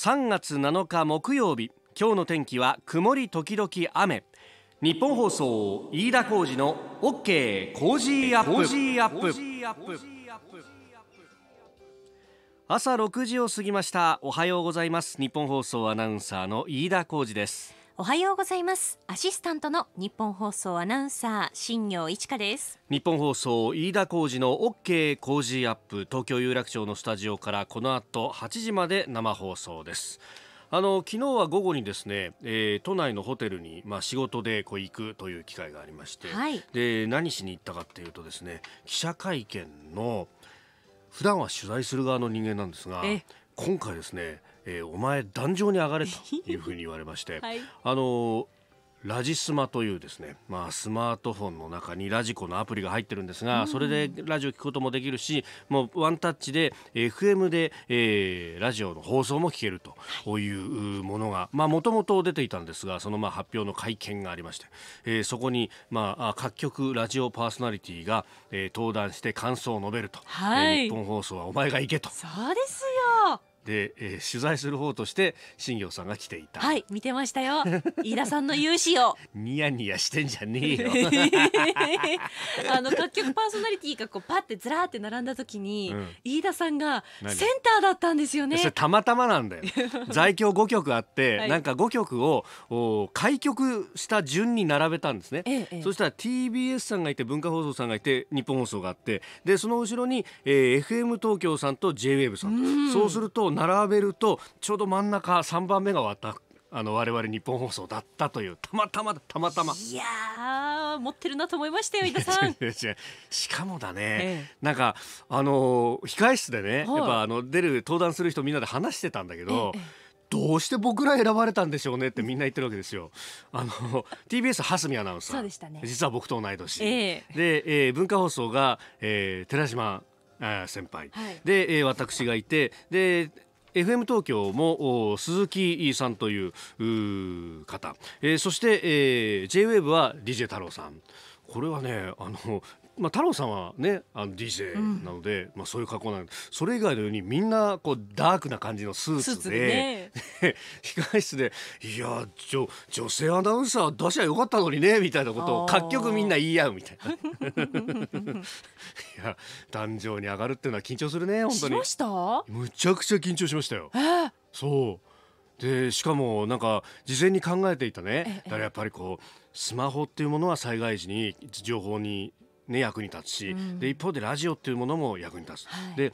3月7日木曜日今日の天気は曇り時々雨日本放送飯田浩二の OK 工ーアップ朝6時を過ぎましたおはようございます日本放送アナウンサーの飯田浩二ですおはようございますアシスタントの日本放送アナウンサー新業一華です日本放送飯田浩二の OK 工事アップ東京有楽町のスタジオからこの後8時まで生放送ですあの昨日は午後にですね、えー、都内のホテルに、まあ、仕事でこう行くという機会がありまして、はい、で何しに行ったかっていうとですね記者会見の普段は取材する側の人間なんですが今回ですねえー、お前壇上に上がれというふうに言われまして、はい、あのラジスマというですね、まあ、スマートフォンの中にラジコのアプリが入ってるんですが、うん、それでラジオ聞くこともできるしもうワンタッチで FM で、えー、ラジオの放送も聞けるというものがもともと出ていたんですがそのまあ発表の会見がありまして、えー、そこに、まあ、各局ラジオパーソナリティが、えー、登壇して感想を述べると、はいえー、日本放送はお前が行けと。そうですよで、えー、取材する方として新業さんが来ていたはい見てましたよ 飯田さんの勇姿をニヤニヤしてんじゃねえよ あの楽曲パーソナリティがこうパってずらって並んだ時に、うん、飯田さんがセンターだったんですよねそれたまたまなんだよ 在京五局あって、はい、なんか五局をお開局した順に並べたんですね、ええ、そしたら TBS さんがいて文化放送さんがいて日本放送があってでその後ろに、えー、FM 東京さんと JWAVE さんそうすると並べるとちょうど真ん中3番目が終わったあの我々日本放送だったというたまたまたまたまいや持ってるなと思いましたよ伊田さん しかもだね、ええ、なんかあの控室でね、はい、やっぱあの出る登壇する人みんなで話してたんだけど、え、どうして僕ら選ばれたんでしょうねってみんな言ってるわけですよ。あの TBS 蓮見アナウンサー、そうでした、ね、実は僕と同い年、で、えー、文化放送が、えー、寺島先輩、はい、で、えー、私がいてで FM 東京も鈴木さんという方、えー、そして、えー、JWAVE は DJ 太郎さんこれはねあのまあ、太郎さんはねあの DJ なので、うん、まあ、そういう格好なんでそれ以外のようにみんなこうダークな感じのスーツで、ね、控室で「いやょ女性アナウンサー出しゃよかったのにね」みたいなことを各局みんな言い合うみたいな。いや壇上に上がるっていうのは緊張するね本当にむちゃくちゃ緊張しましたよ。えー、そうでしかもなんか事前に考えていたねだからやっぱりこうスマホっていうものは災害時に情報にね、役に立つし、うん、で一方でラジオっていうものも役に立つ、はい、で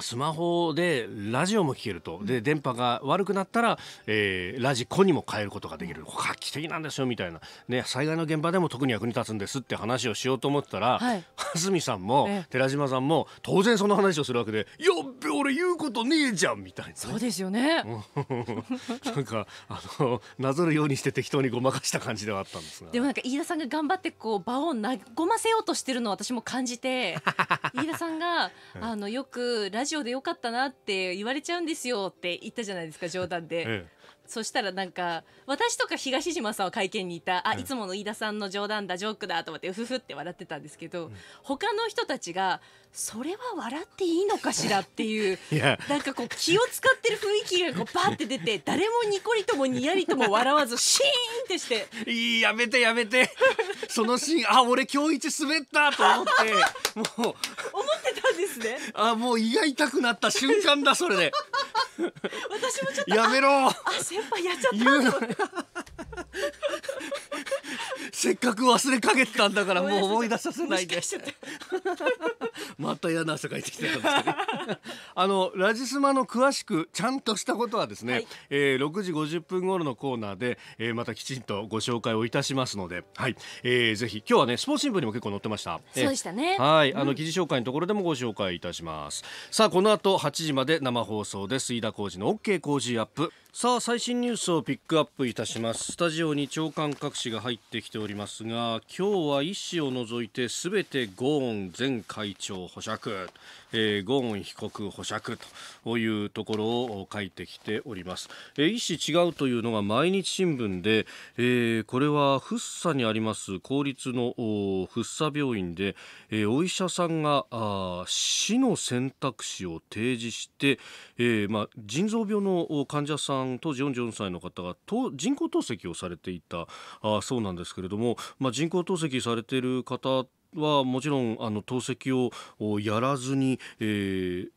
スマホでラジオも聞けると、で電波が悪くなったら、えー、ラジコにも変えることができる、画期的なんですよみたいな、ね、災害の現場でも特に役に立つんですって話をしようと思ったら、はい、蓮見さんも寺島さんも当然その話をするわけで「やっべ俺言うことねえじゃん」みたいな、そうですよね なんかあのなぞるようにして適当にごまかした感じではあったんですがでもなんか飯田さんが頑張ってこう場をなごませようとしてるのを私も感じて飯田 さんが あのよくラジラジオでよかったなって言われちゃうんですよって言ったじゃないですか冗談で、ええ、そしたらなんか私とか東島さんは会見にいたあ、え、いつもの飯田さんの冗談だジョークだと思ってうふふって笑ってたんですけど、うん、他の人たちがそれは笑っていいのかしらっていうなんかこう気を使ってる雰囲気がこうバーって出て誰もニコリともにやりとも笑わずシーンってして「いいやめてやめてそのシーンあ俺今日一滑った」と思ってもう思ってたんですねあもう胃が痛くなった瞬間だそれで私もちょっとやめろあ先輩やっちゃったせっかく忘れかけてたんだからもう思い出させないで。また嫌な汗かいてきてたんですけどあのラジスマの詳しくちゃんとしたことはですね、はい、えー、6時50分頃のコーナーで、えー、またきちんとご紹介をいたしますので、はいえー、ぜひ今日はねスポーツ新聞にも結構載ってました、そうでしたねはい、あの記事紹介のところでもご紹介いたしますさあこの後8時まで生放送です飯田浩二の OK 工事アップさあ最新ニュースをピックアップいたしますスタジオに長官各紙が入ってきておりますが今日は医師を除いてすべてゴーン前会長保釈えー、ゴーン被告保釈というところを書いてきております、えー、意思違うというのが毎日新聞で、えー、これは福生にあります公立の福生病院で、えー、お医者さんがあ死の選択肢を提示して、えーまあ、腎臓病の患者さん当時44歳の方がと人工透析をされていたあそうなんですけれども、まあ、人工透析されている方はもちろんあの透析をやらずに、えー、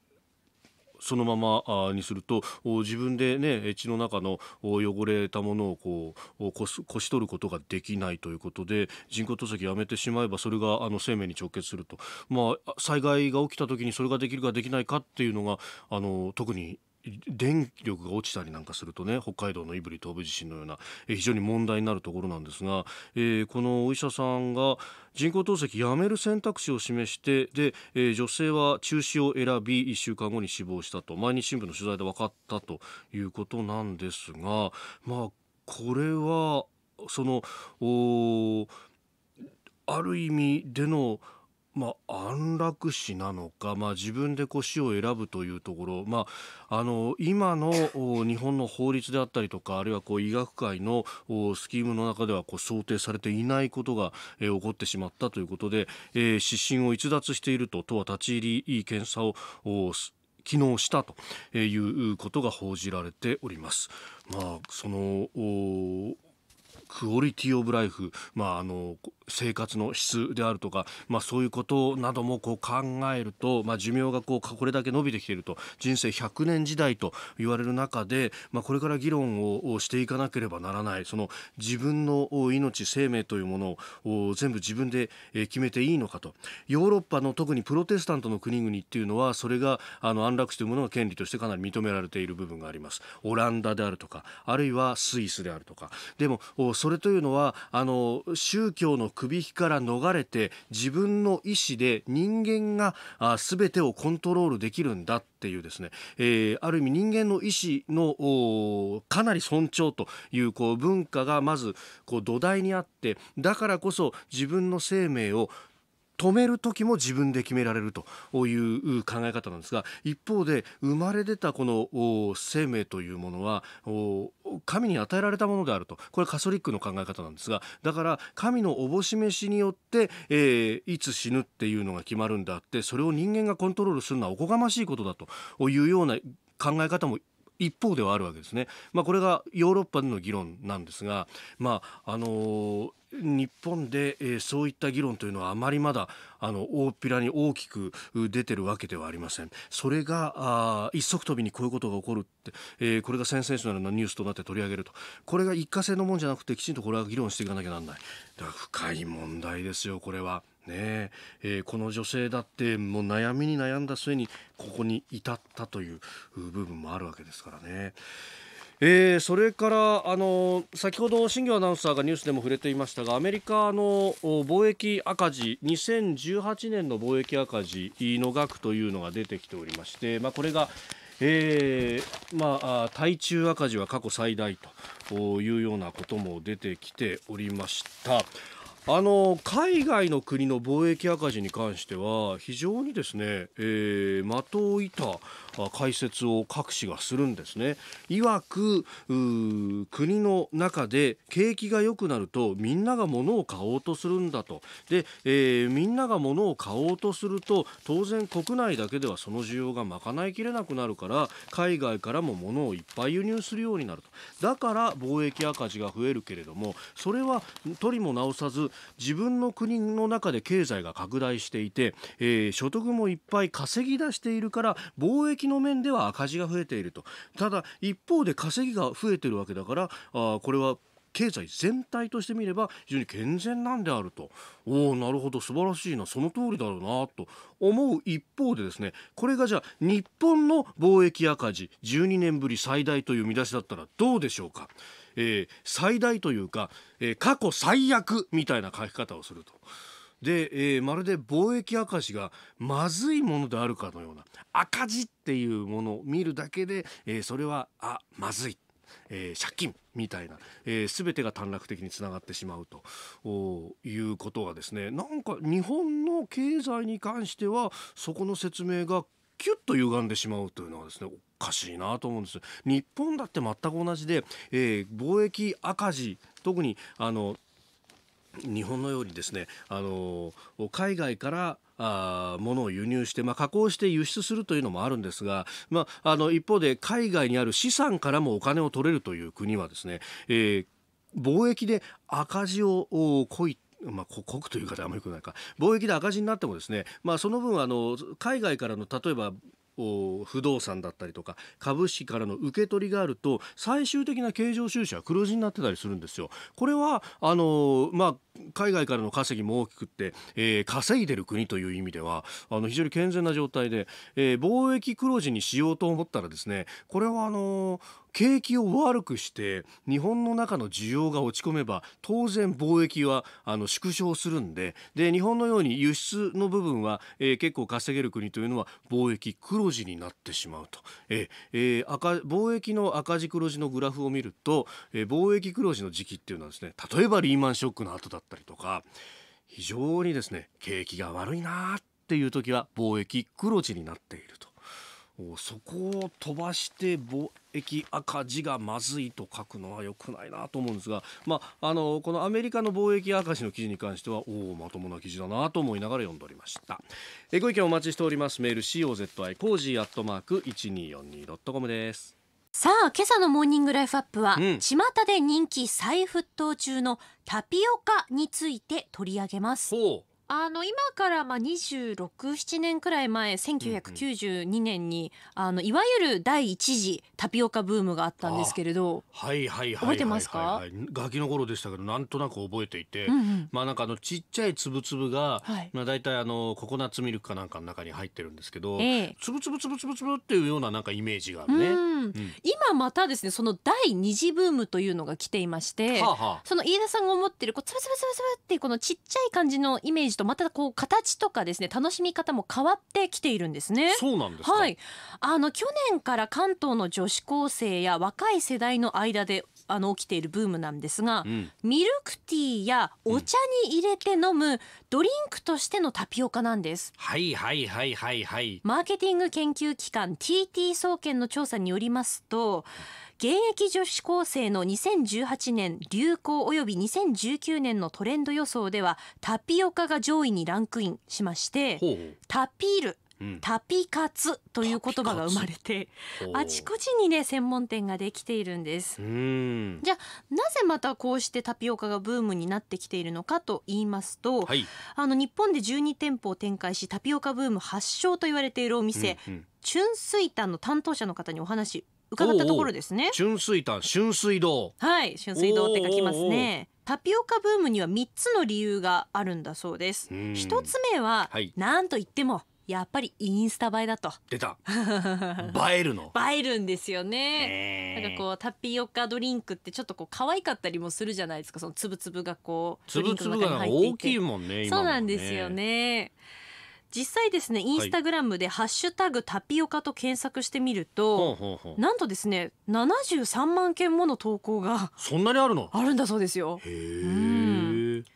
そのままにすると自分で、ね、血の中の汚れたものをこうこすこし取ることができないということで人工透析やめてしまえばそれがあの生命に直結すると、まあ、災害が起きた時にそれができるかできないかっていうのがあの特に電力が落ちたりなんかするとね北海道の胆振東部地震のような、え非常に問題になるところなんですが、えー、このお医者さんが人工透析やめる選択肢を示してで、えー、女性は中止を選び1週間後に死亡したと毎日新聞の取材で分かったということなんですがまあこれはそのある意味でのまあ、安楽死なのか、まあ、自分で死を選ぶというところ、まあ、あの今の日本の法律であったりとかあるいはこう医学界のスキームの中ではこう想定されていないことが、え起こってしまったということで、えー、指針を逸脱していると都は立ち入り検査を機能したということが報じられております。まあ、そのクオリティオブライフ、まあ、あの生活の質であるとか、まあ、そういうことなどもこう考えると、まあ、寿命がこうこれだけ伸びてきていると人生100年時代と言われる中で、まあ、これから議論をしていかなければならないその自分の命生命というものを全部自分で決めていいのかとヨーロッパの特にプロテスタントの国々っていうのはそれがあの安楽死というものが権利としてかなり認められている部分がありますオランダであるとかあるいはスイスであるとかでもそれというのはあの宗教の首引から逃れて自分の意思で人間が全てをコントロールできるんだっていうですね、えー、ある意味人間の意思のかなり尊重というこう文化がまずこう土台にあってだからこそ自分の生命を止める時も自分で決められるという考え方なんですが一方で生まれ出たこの生命というものは神に与えられたものであるとこれカソリックの考え方なんですがだから神のおぼし召しによって、えー、いつ死ぬっていうのが決まるんであってそれを人間がコントロールするのはおこがましいことだというような考え方も一方ではあるわけですね。まあ、これがヨーロッパでの議論なんですが、まああのー、日本で、えー、そういった議論というのはあまりまだあの大っぴらに大きく出てるわけではありませんそれが一足飛びにこういうことが起こるって、えー、これがセンセーショナルなニュースとなって取り上げるとこれが一過性のもんじゃなくてきちんとこれは議論していかなきゃなんないだから深い問題ですよこれは。ねええー、この女性だってもう悩みに悩んだ末にここに至ったという部分もあるわけですからね。えー、それからあの先ほど新業アナウンサーがニュースでも触れていましたがアメリカの貿易赤字2018年の貿易赤字の額というのが出てきておりまして、まあ、これが、えーまあ、対中赤字は過去最大というようなことも出てきておりました。あの海外の国の貿易赤字に関しては非常にですね、えー、的を射た解説を各紙がするんですね。いわく国の中で景気が良くなるとみんなが物を買おうとするんだとで、えー、みんなが物を買おうとすると当然国内だけではその需要が賄いきれなくなるから海外からも物をいっぱい輸入するようになるとだから貿易赤字が増えるけれどもそれはとりも直さず自分の国の中で経済が拡大していて、えー、所得もいっぱい稼ぎ出しているから貿易の面では赤字が増えているとただ一方で稼ぎが増えているわけだからあこれは経済全体として見れば非常に健全なんであるとおおなるほど素晴らしいなその通りだろうなと思う一方でですねこれがじゃあ日本の貿易赤字12年ぶり最大という見出しだったらどうでしょうか。えー、最大というか、えー、過去最悪みたいな書き方をすると。で、えー、まるで貿易赤字がまずいものであるかのような赤字っていうものを見るだけで、えー、それはあまずい、えー、借金みたいな、えー、全てが短絡的につながってしまうということはですねなんか日本の経済に関してはそこの説明がキュッと歪んでしまうというのはですねおかしいなと思うんです日本だって全く同じで、えー、貿易赤字特にあの日本のようにですねあの海外からあ物を輸入して、まあ、加工して輸出するというのもあるんですが、まあ、あの一方で海外にある資産からもお金を取れるという国はですね、えー、貿易で赤字をこいまあ、国という方あまり良くないか貿易で赤字になってもですね、まあ、その分あの海外からの例えば不動産だったりとか株式からの受け取りがあると最終的な経常収支は黒字になってたりするんですよ。これはあの、まあ、海外からの稼ぎも大きくって、えー、稼いでる国という意味ではあの非常に健全な状態で、えー、貿易黒字にしようと思ったらですねこれはあの景気を悪くして日本の中の需要が落ち込めば当然貿易はあの縮小するんでで日本のように輸出の部分は、えー、結構稼げる国というのは貿易黒字になってしまうと、えー、えー、赤貿易の赤字黒字のグラフを見ると、えー、貿易黒字の時期っていうのはですね例えばリーマンショックの後だったりとか非常にですね景気が悪いなっていう時は貿易黒字になっていると。そこを飛ばして益赤字がまずいと書くのはよくないなと思うんですが、まあ、あのこのアメリカの貿易赤字の記事に関してはおおまともな記事だなと思いながら読んでおりましたえご意見お待ちしておりますメール COZI コージーアットマーク 1242.com ですさあ今朝のモーニングライフアップは、うん、巷で人気再沸騰中のタピオカについて取り上げます。ほうあの今からまあ26、7年くらい前、1992年に、あのいわゆる第一次タピオカブームがあったんですけれど、はいはいはい覚えてますか？ガキの頃でしたけど、なんとなく覚えていて、まあなんかあのちっちゃいつぶつぶが、まあ大体あのココナッツミルクかなんかの中に入ってるんですけど、つぶつぶつぶつぶつぶっていうようななんかイメージがあるね。今またですね、その第二次ブームというのが来ていまして、その飯田さんが思ってるこうつぶつぶつぶつぶっていうこのちっちゃい感じのイメージとまたこう形とかですね楽しみ方も変わってきているんですね。そうなんですはい、あの去年から関東の女子高生や若い世代の間であの起きているブームなんですが、うん、ミルクティーやお茶に入れて飲むドリンクとしてのタピオカなんです、はいはいはいはいはいマーケティング研究機関 TT 総研の調査によりますと、うん現役女子高生の2018年流行及び2019年のトレンド予想ではタピオカが上位にランクインしましてタピールうん、タピカツという言葉が生まれてあちこちにね専門店ができているんですじゃあなぜまたこうしてタピオカがブームになってきているのかと言いますと、はい、あの日本で12店舗を展開しタピオカブーム発祥と言われているお店、うんうんチュンスイタンの担当者の方にお話伺ったところですね春水炭春水堂はい春水堂って書きますねタピオカブームには三つの理由があるんだそうです一つ目は、はい、なんと言ってもやっぱりインスタ映えだと出た映えるの映えるんですよね、なんかこうタピオカドリンクってちょっとこう可愛かったりもするじゃないですかそのつぶつぶがこうつぶつぶが大きいもんね、ね、そうなんですよね実際ですねインスタグラムで「ハッシュタグタピオカ」と検索してみると、なんとですね73万件もの投稿がそんなにあるのあるんだそうですよ。へー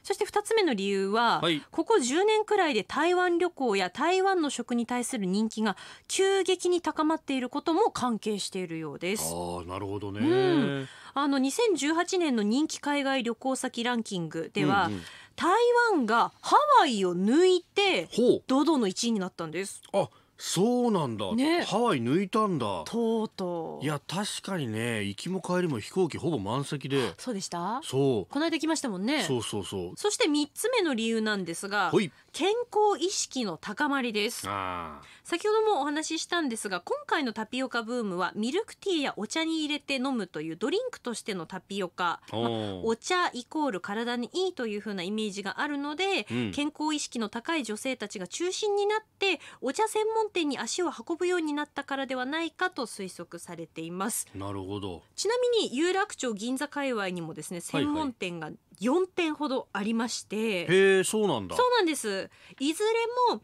そして2つ目の理由は、はい、ここ10年くらいで台湾旅行や台湾の食に対する人気が急激に高まっていることも関係しているようです。あなるほどね、うん、あの2018年の人気海外旅行先ランキングでは、うんうん台湾がハワイを抜いて堂々の1位になったんですあそうなんだ、ね、ハワイ抜いたんだとうとういや確かにね行きも帰りも飛行機ほぼ満席でそうでしたそうこの間来ましたもんねそうそうそうそして3つ目の理由なんですが健康意識の高まりです先ほどもお話ししたんですが今回のタピオカブームはミルクティーやお茶に入れて飲むというドリンクとしてのタピオカ、まお茶イコール体にいいというふうなイメージがあるので、うん、健康意識の高い女性たちが中心になってお茶専門店に足を運ぶようになったからではないかと推測されていますなるほどちなみに有楽町銀座界隈にもですね専門店が4店ほどありまして、はいはい、へえそうなんだそうなんですいず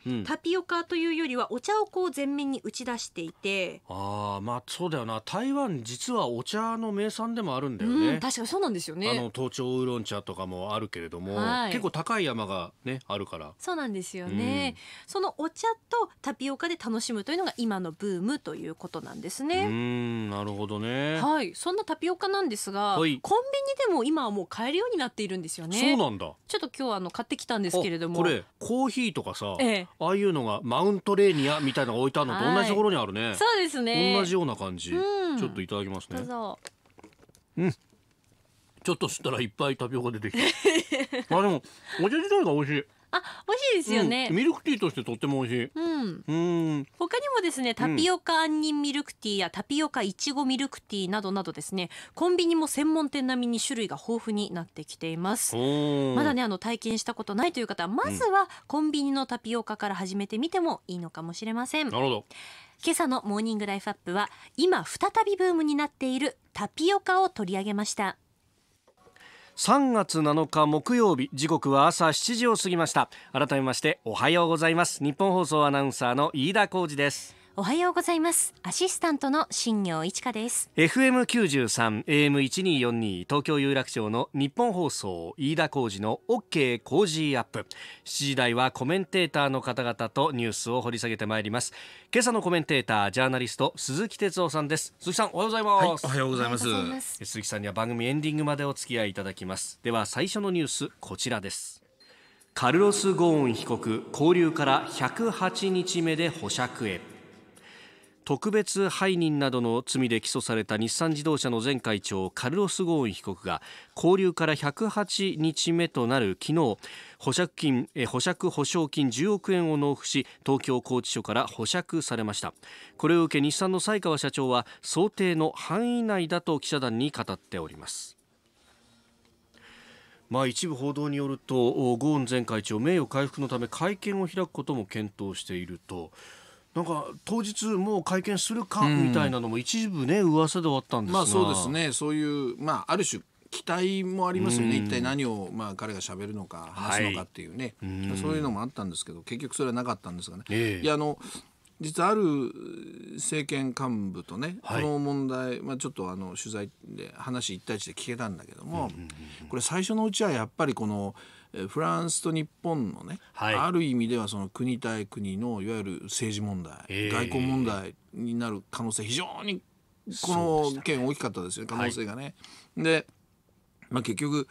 れもタピオカというよりはお茶をこう全面に打ち出していて、うん、ああまあそうだよな台湾実はお茶の名産でもあるんだよね、うん、確かにそうなんですよねあの東京ウーロン茶とかもあるけれども、はい、結構高い山がねあるからそうなんですよね、うん、そのお茶とタピオカで楽しむというのが今のブームということなんですね。うんなるほどね、はい、そんなタピオカなんですが、はい、コンビニでも今はもう買えるようになっているんですよね。そうなんだちょっと今日あの買ってきたんですけれどもこれコーヒーとかさ、ええ、ああいうのがマウントレーニアみたいなの置いてあるのと同じところにあるね。はい、そうですね同じような感じ、うん、ちょっといただきますね。うんちょっとしたらいっぱいタピオカ出てきた。あでもお茶自体が美味しい。あ、美味しいですよね、うん、ミルクティーとしてとっても美味しい。うん。うん。他にもですね、タピオカ杏仁ミルクティーやタピオカいちごミルクティーなどなどですね、コンビニも専門店並みに種類が豊富になってきています。まだね、あの体験したことないという方は、まずはコンビニのタピオカから始めてみてもいいのかもしれません。なるほど。今朝のモーニングライフアップは、今再びブームになっているタピオカを取り上げました。3月7日木曜日時刻は朝7時を過ぎました改めましておはようございます日本放送アナウンサーの飯田浩二ですおはようございますアシスタントの新業一華です f m 十三 a m 一二四二東京有楽町の日本放送飯田浩司の OK 工事アップ7時台はコメンテーターの方々とニュースを掘り下げてまいります今朝のコメンテータージャーナリスト鈴木哲夫さんです鈴木さんおはようございます、はい、おはようございます鈴木さんには番組エンディングまでお付き合いいただきますでは最初のニュースこちらですカルロス・ゴーン被告拘留から108日目で保釈へ特別背任などの罪で起訴された日産自動車の前会長カルロス・ゴーン被告が交留から108日目となる昨日保釈金保釈保証金10億円を納付し東京拘置所から保釈されましたこれを受け日産の才川社長は想定の範囲内だと記者団に語っておりますまあ、一部報道によるとゴーン前会長名誉回復のため会見を開くことも検討していると。なんか当日もう会見するかみたいなのも一部ね、う噂で終わったんですがまあそうですねそういうまあある種期待もありますよね、うん、一体何を、まあ、彼がしゃべるのか話すのかっていうね、はい、そういうのもあったんですけど結局それはなかったんですがね、えー、いやあの実はある政権幹部とね、はい、この問題、まあ、ちょっとあの取材で話一対一で聞けたんだけども、これ最初のうちはやっぱりこの。フランスと日本のね、はい、ある意味ではその国対国のいわゆる政治問題、えー、外交問題になる可能性非常にこの件大きかったですよね、可能性がね。はい、で、まあ、結局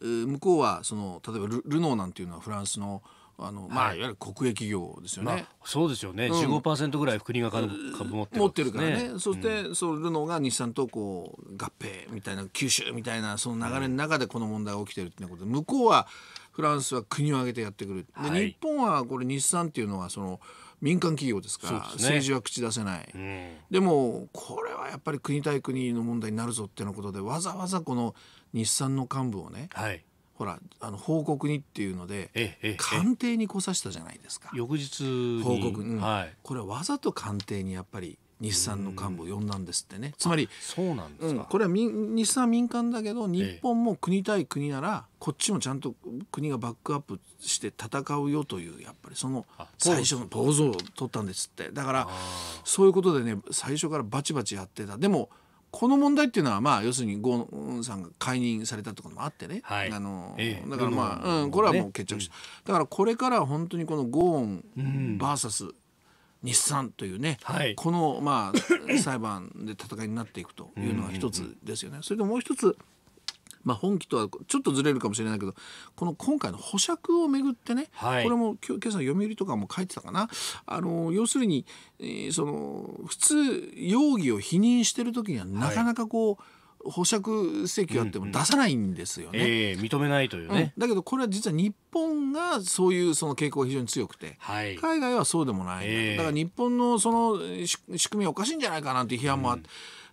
向こうはその例えばルルノーなんていうのはフランスのあの、い、まあ、いわゆる国営企業ですよね。まあ、そうですよね。十五パーセントぐらい国が株持って、ね、持ってるからね。うん、そして、そのルノーが日産とこう合併みたいな吸収みたいなその流れの中でこの問題が起きてるっていうことで、向こうはフランスは国を挙げてやってくる、はい、日本はこれ日産っていうのはその民間企業ですから、ね、政治は口出せない、うん、でもこれはやっぱり国対国の問題になるぞっていうことでわざわざこの日産の幹部をね、はい、ほらあの報告にっていうので官邸に来させたじゃないですか翌日報告、うんはい、これはわざと官邸にやっぱり日産の幹部を呼んだんですってねつまりそうなんですか、うん、これは日産は民間だけど日本も国対国なら、こっちもちゃんと国がバックアップして戦うよというやっぱりその最初のポーズを取ったんですってだからそういうことでね最初からバチバチやってたでもこの問題っていうのはまあ要するにゴーンさんが解任されたってこともあってね、はい、あの、ええ、だからまあ、うん、これはもう決着した、うん、だからこれからは本当にこのゴーン VS、うん日産というね、はい、この、まあ、裁判で戦いになっていくというのが一つですよね。それともう一つまあ、本気とはちょっとずれるかもしれないけどこの今回の保釈をめぐってね、はい、これも今朝読売とかも書いてたかなあの要するに、えー、その普通容疑を否認してる時にはなかなかこう、はい保釈請求あっても出さないんですよね。うんうんえー、認めないというね、うん、だけどこれは実は日本がそういうその傾向が非常に強くて、はい、海外はそうでもない、えー、だから日本のその仕組みおかしいんじゃないかなという批判もあって。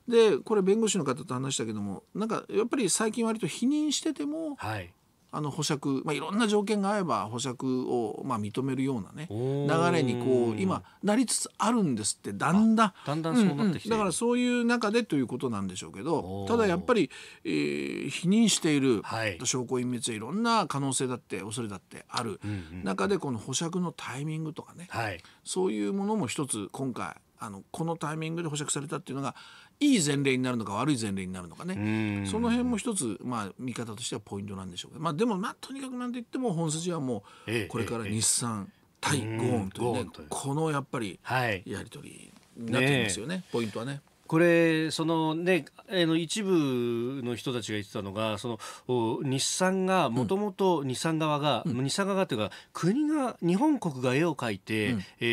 でこれ弁護士の方と話したけどもなんかやっぱり最近割と否認してても、はい、あの保釈、まあ、いろんな条件が合えば保釈を、まあ、認めるようなね流れにこう今なりつつあるんですってだんだんだんだんそうなってきて、うんうん、だからそういう中でということなんでしょうけどただやっぱり、えー、否認している、はい、証拠隠滅いろんな可能性だって恐れだってある、中でこの保釈のタイミングとかね、はい、そういうものも一つ今回あのこのタイミングで保釈されたっていうのがいい前例になるのか悪い前例になるのかねその辺も一つ、まあ、見方としてはポイントなんでしょうけど、まあ、でも、まあ、とにかくなんて言っても本筋はもうこれから日産対ゴーンというねこのやっぱりやり取りになってきますよね、ポイントはね。これそのねあの一部の人たちが言ってたのがその日産がもともと日産側が、うん、日産側というか国が日本国が絵を描いて、うん、え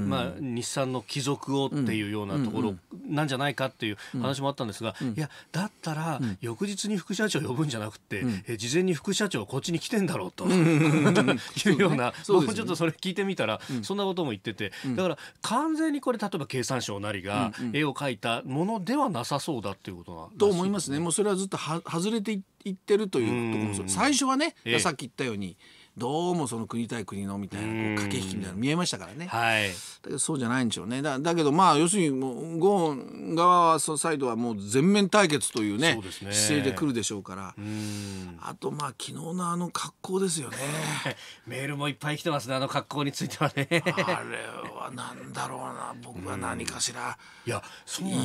ーうん、まあ、日産の帰属をっていうようなところなんじゃないかっていう話もあったんですが、いやだったら翌日に副社長を呼ぶんじゃなくて、え事前に副社長こっちに来てんだろうと、いうような僕 もちょっとそれ聞いてみたら、そんなことも言ってて、だから完全にこれ例えば経産省なりが絵を描いたものではなさそうだっていうことな、ね、と思いますねもうそれはずっとは外れていってるというところも最初はね、ええ、さっき言ったようにどうもその国対国のみたいなこう駆け引きみたいなの見えましたからね、はい、だけどそうじゃないんでしょうねだだけどまあ要するにもうゴーン側はそのサイドはもう全面対決というねうね姿勢で来るでしょうからうあとまあ昨日のあの格好ですよね メールもいっぱい来てますねあの格好についてはねあれはなんだろうな僕は何かしら、いや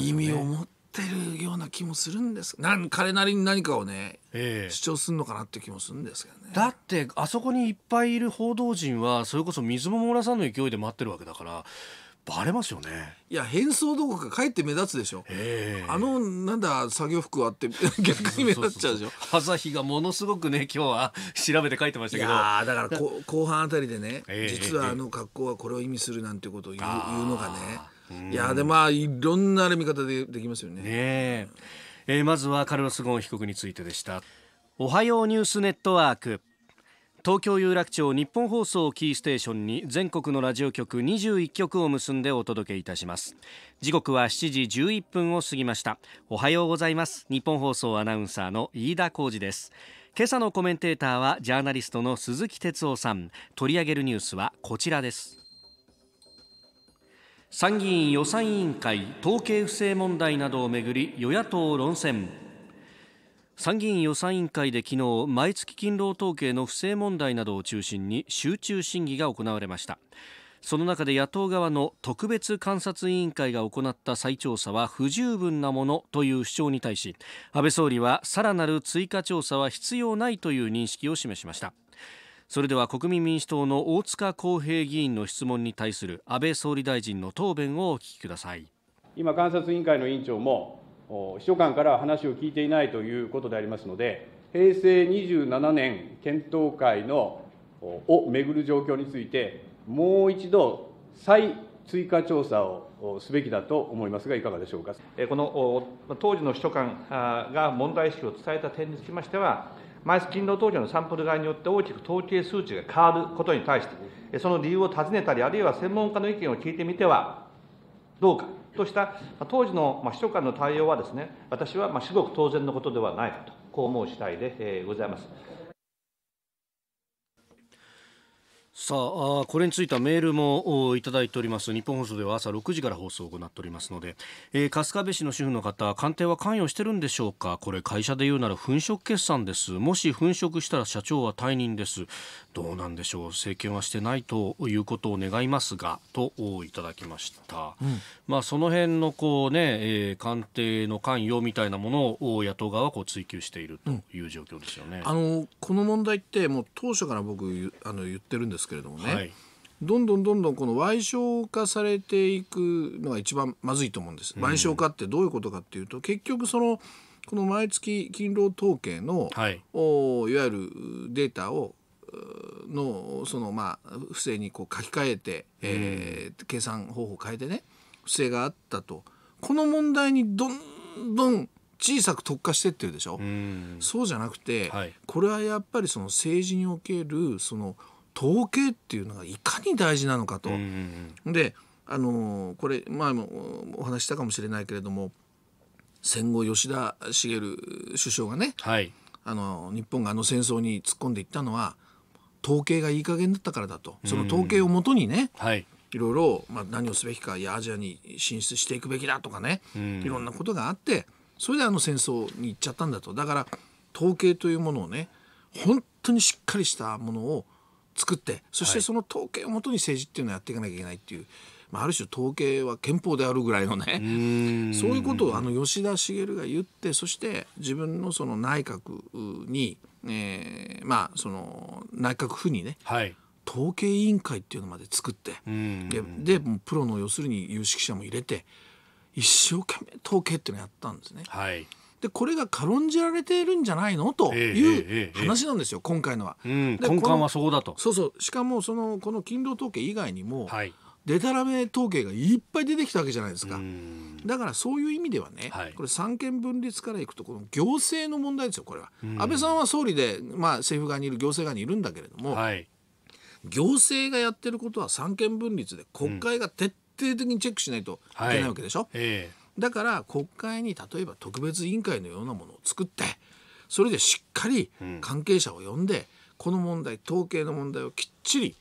意味を持ってってるような気もするんですなん彼なりに何かをね、ええ、主張するのかなって気もするんですけどねだってあそこにいっぱいいる報道陣はそれこそ水も漏らさぬ勢いで待ってるわけだからバレますよねいや変装どこかかえって目立つでしょ、えー、あのなんだ作業服はって 逆に目立っちゃうでしょ朝日がものすごくね今日は調べて書いてましたけどいやだから後半あたりでね、えー、実はあの格好はこれを意味するなんてことを言う,、のがねいやでまあいろんなあれ見方でできますよね。ねえー、まずはカルロス・ゴーン被告についてでした。おはようニュースネットワーク東京有楽町日本放送キーステーションに全国のラジオ局21局を結んでお届けいたします時刻は7時11分を過ぎましたおはようございます日本放送アナウンサーの飯田浩二です今朝のコメンテーターはジャーナリストの鈴木哲夫さん取り上げるニュースはこちらです参議院予算委員会統計不正問題などをめぐり与野党論戦参議院予算委員会で昨日毎月勤労統計の不正問題などを中心に集中審議が行われましたその中で野党側の特別監察委員会が行った再調査は不十分なものという主張に対し安倍総理はさらなる追加調査は必要ないという認識を示しましたそれでは国民民主党の大塚康平議員の質問に対する安倍総理大臣の答弁をお聞きください今、監察委員会の委員長も、秘書官から話を聞いていないということでありますので、平成27年検討会のをめぐる状況について、もう一度再追加調査をすべきだと思いますが、いかがでしょうかこの当時の秘書官が問題意識を伝えた点につきましては、毎月勤労統計のサンプル側によって大きく統計数値が変わることに対して、その理由を尋ねたり、あるいは専門家の意見を聞いてみてはどうかとした当時の秘書官の対応はですね、私は至極当然のことではないかと、こう思う次第でございます。さああこれについてはメールもおいただいております日本放送では朝6時から放送を行っておりますので、えー、春日部市の主婦の方官邸は関与してるんでしょうかこれ会社で言うなら粉飾決算ですもし粉飾したら社長は退任ですどうなんでしょう政権はしてないということを願いますがとおいただきました、うん、まあその辺のこうね、えー、官邸の関与みたいなものを野党側はこう追及しているという状況ですよね、うん、あのこの問題ってもう当初から僕あの言ってるんですですけれどもね、はい、どんどんどんどんこの賠償化されていくのが一番まずいと思うんです。賠償化ってどういうことかっていうと、うん、結局そのこの毎月勤労統計の、はい、おいわゆるデータをのそのまあ不正にこう書き換えて、うん、えー、計算方法変えてね不正があったとこの問題にどんどん小さく特化してってるでしょ、うん、そうじゃなくて、はい、これはやっぱりその政治におけるその統計っていうのがいかに大事なのかと。であのこれ前もお話したかもしれないけれども戦後吉田茂首相がね、はい、あの日本があの戦争に突っ込んでいったのは統計がいい加減だったからだとその統計をもとにね、はい、いろいろ、まあ、何をすべきかいやアジアに進出していくべきだとかねいろんなことがあってそれであの戦争に行っちゃったんだとだから統計というものをね本当にしっかりしたものを作ってそしてその統計をもとに政治っていうのをやっていかなきゃいけないっていう。まあ、ある種統計は憲法であるぐらいのねそういうことをあの吉田茂が言ってそして自分のその内閣に、えー、まあその内閣府にね、はい、統計委員会っていうのまで作ってででプロの要するに有識者も入れて一生懸命統計っていうのをやったんですね。はいでこれが軽んじられているんじゃないのという話なんですよ、今回のは。根幹はそこだとそうそうしかもそのこの勤労統計以外にも、はい、デタラメ統計がいっぱい出てきたわけじゃないですか。だからそういう意味ではね、はい、これ三権分立からいくとこの行政の問題ですよこれは。安倍さんは総理で、まあ、政府側にいる行政側にいるんだけれども、はい、行政がやってることは三権分立で国会が徹底的にチェックしないといけないわけでしょ。うん、えーだから国会に例えば特別委員会のようなものを作ってそれでしっかり関係者を呼んで、うん、この問題統計の問題をきっちり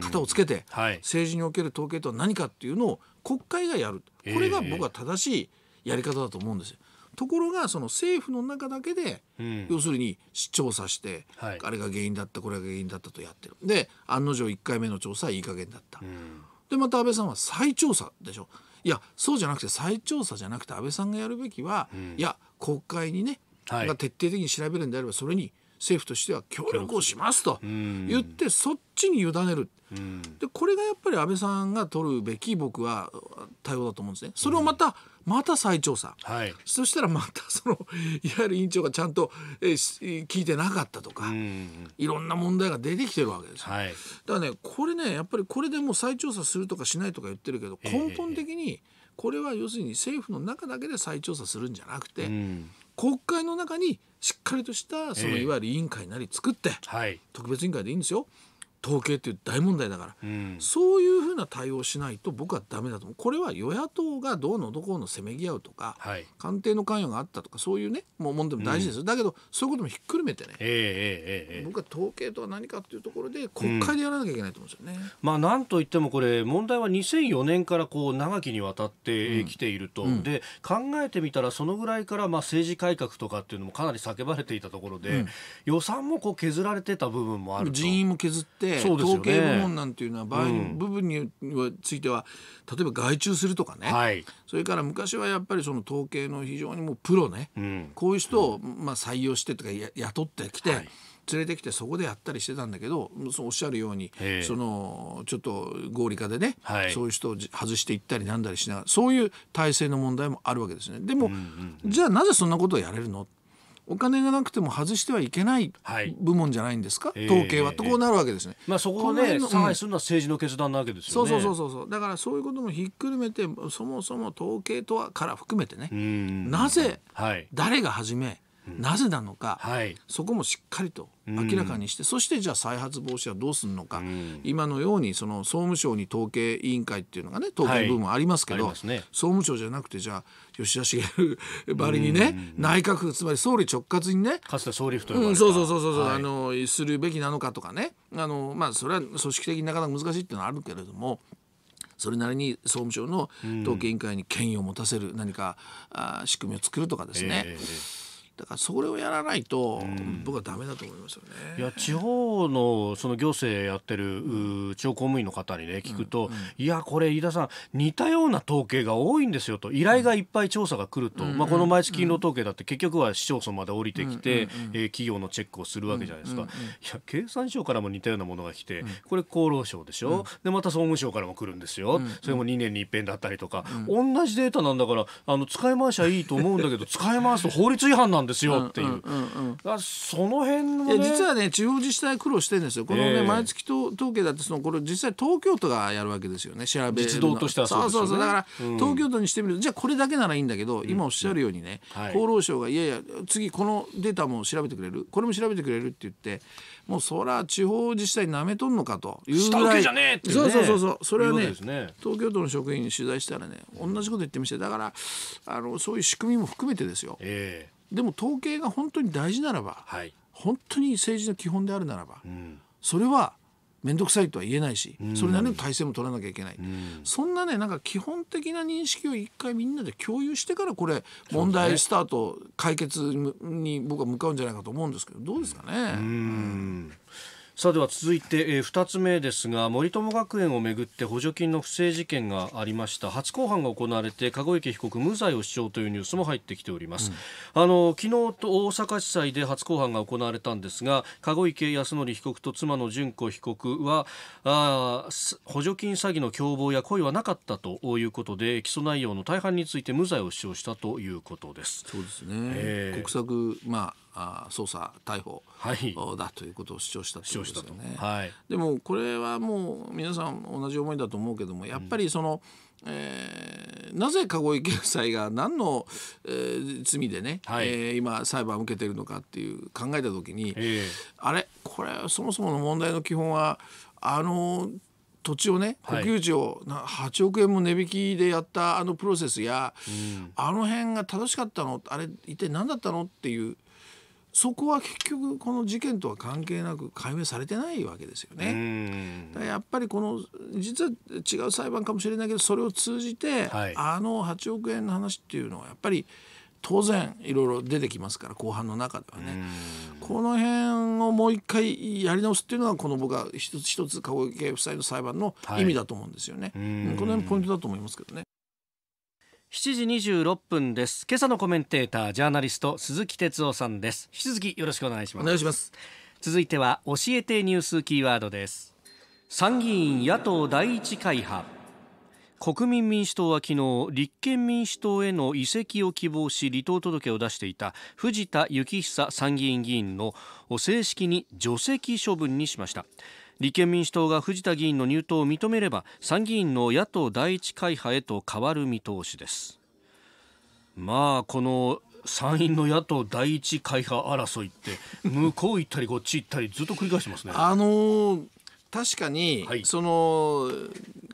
型をつけて、はい、政治における統計とは何かっていうのを国会がやるこれが僕は正しいやり方だと思うんですよ。ところがその政府の中だけで、うん、要するに調査して、はい、あれが原因だったこれが原因だったとやってるで案の定1回目の調査はいい加減だった、うん、でまた安倍さんは再調査でしょいやそうじゃなくて再調査じゃなくて安倍さんがやるべきは、うん、いや国会にね、はい、が徹底的に調べるんであればそれに政府としては協力をしますと言ってそっちに委ねる、でこれがやっぱり安倍さんが取るべき僕は対応だと思うんですね。それをまた、また再調査、はい、そしたらまたその いわゆる委員長がちゃんと、えー、聞いてなかったとか、いろんな問題が出てきてるわけです、はい、だからねこれねやっぱりこれでもう再調査するとかしないとか言ってるけど根本的にこれは要するに政府の中だけで再調査するんじゃなくて、うん、国会の中にしっかりとしたそのいわゆる委員会なり作って、特別委員会でいいんですよ統計っていう大問題だから、うん、そういうふうな対応しないと僕はだめだと思うこれは与野党がどうのどこうのせめぎ合うとか、はい、官邸の関与があったとかそういうねもう問題も大事ですうん、だけどそういうこともひっくるめてね、えーえー、僕は統計とは何かっていうところで国会でやらなきゃいけないと思うんですよね。うん、まあ、なんといってもこれ問題は2004年からこう長きにわたってきていると、で考えてみたらそのぐらいからまあ政治改革とかっていうのもかなり叫ばれていたところで、予算もこう削られてた部分もある人員も削ってて、ね、統計部門なんていうのは場合、の部分については例えば外注するとかね、はい、それから昔はやっぱりその統計の非常にもうプロね、うん、こういう人を、まあ、採用してとか雇ってきて。はい連れてきてそこでやったりしてたんだけどそうおっしゃるようにそのちょっと合理化でね、はい、そういう人を外していったりなんだりしながらそういう体制の問題もあるわけですね。でも、うんうんうん、じゃあなぜそんなことをやれるのお金がなくても外してはいけない部門じゃないんですか、はい、統計は、えー、とこうなるわけですね。まあ、そこをね差配するのは政治の決断なわけですよね。そうそうそうそうだからそういうこともひっくるめてそもそも統計とはから含めてねなぜ誰が始め、なぜなのか、はい、そこもしっかりと明らかにして、うん、そしてじゃあ再発防止はどうするのか、うん、今のようにその総務省に統計委員会っていうのがね統計部分ありますけど、はいね、総務省じゃなくてじゃあ吉田茂ばりにね、うん、内閣府つまり総理直轄にねかつて総理府と呼ばれた、うん、そうそうそうそう、あのするべきなのかとかねあの、まあ、それは組織的になかなか難しいっていうのはあるけれども。それなりに総務省の統計委員会に権威を持たせる何か、うん、あ仕組みを作るとかですね、えーだからそれをやらないと、僕はダメだと思いますよね。いや地方のその行政やってる地方公務員の方にね聞くと、いやこれ飯田さん似たような統計が多いんですよと依頼がいっぱい調査が来ると、まあこの毎月勤労統計だって結局は市町村まで降りてきて、うえ企業のチェックをするわけじゃないですか。いや経産省からも似たようなものが来て、これ厚労省でしょ、でまた総務省からも来るんですよ。それも2年に一遍だったりとか、同じデータなんだからあの使い回しはいいと思うんだけど使い回すと法律違反なんだですよっていう、その辺の、ね、実はね地方自治体苦労してるんですよこのね、えー、毎月統計だってそのこれ実際東京都がやるわけですよね調べ実動としてはそうですよ、ね、そうそうだから、うん、東京都にしてみるとじゃあこれだけならいいんだけど、今おっしゃるようにね、はい、厚労省がいやいや次このデータも調べてくれるこれも調べてくれるって言ってもうそら地方自治体なめとんのかというぐらい、ね、そうそうそうそうそれはね東京都の職員に取材したらね同じこと言ってましただからあのそういう仕組みも含めてですよ。えーでも統計が本当に大事ならば、はい、本当に政治の基本であるならば、うん、それは面倒くさいとは言えないし、うん、それなりの体制も取らなきゃいけない、うん、そんなねなんか基本的な認識を一回みんなで共有してからこれ問題スタート解決に僕は向かうんじゃないかと思うんですけどどうですかね。さあでは続いて、え2つ目ですが森友学園をめぐって補助金の不正事件がありました初公判が行われて籠池被告無罪を主張というニュースも入ってきております、うん、あの昨日と大阪地裁で初公判が行われたんですが籠池康典被告と妻の純子被告はあ補助金詐欺の共謀や故意はなかったということで起訴内容の大半について無罪を主張したということですそうですね、えー、国策まああ捜査逮捕だということを主張したということですよね、はい、でもこれはもう皆さん同じ思いだと思うけどもやっぱりその、うん、えー、なぜ籠池夫妻が何の、えー、罪でね、はい、えー、今裁判を受けてるのかっていう考えた時に、えー、あれこれそもそもの問題の基本はあの土地をね国有地を8億円も値引きでやったあのプロセスや、はい、あの辺が正しかったのあれ一体何だったのっていうそこは結局この事件とは関係なく解明されてないわけですよね。だやっぱりこの実は違う裁判かもしれないけどそれを通じて、はい、あの8億円の話っていうのはやっぱり当然いろいろ出てきますから後半の中ではねこの辺をもう一回やり直すっていうのがこの僕は一つ一つ籠池夫妻の裁判の意味だと思うんですよね、はい、この辺ポイントだと思いますけどね。7時26分です今朝のコメンテータージャーナリスト鈴木哲夫さんです引き続きよろしくお願いしますお願いします続いては教えてニュースキーワードです参議院野党第一会派国民民主党は昨日立憲民主党への移籍を希望し離党届を出していた藤田幸久参議院議員の正式に除籍処分にしました立憲民主党が藤田議員の入党を認めれば参議院の野党第一会派へと変わる見通しですまあこの参院の野党第一会派争いって向こう行ったりこっち行ったりずっと繰り返してますね。あのー、確かに、はい、その